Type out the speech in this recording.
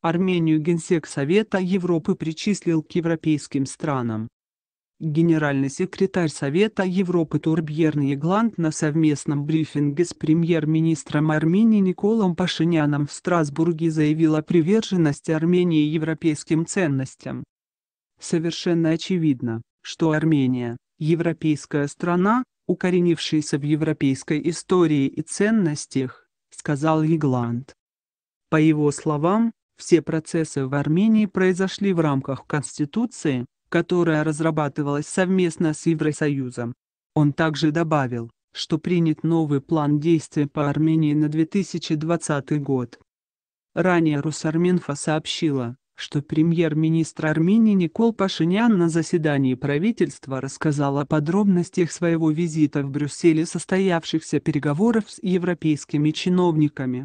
Армению Генсек Совета Европы причислил к европейским странам. Генеральный секретарь Совета Европы Турбьерн Егланд на совместном брифинге с премьер-министром Армении Николом Пашиняном в Страсбурге заявил о приверженности Армении европейским ценностям. Совершенно очевидно, что Армения – европейская страна, укоренившаяся в европейской истории и ценностях, сказал Егланд. По его словам, все процессы в Армении произошли в рамках Конституции, которая разрабатывалась совместно с Евросоюзом. Он также добавил, что принят новый план действий по Армении на 2020 год. Ранее Русарменфа сообщила, что премьер-министр Армении Никол Пашинян на заседании правительства рассказал о подробностях своего визита в Брюсселе состоявшихся переговоров с европейскими чиновниками.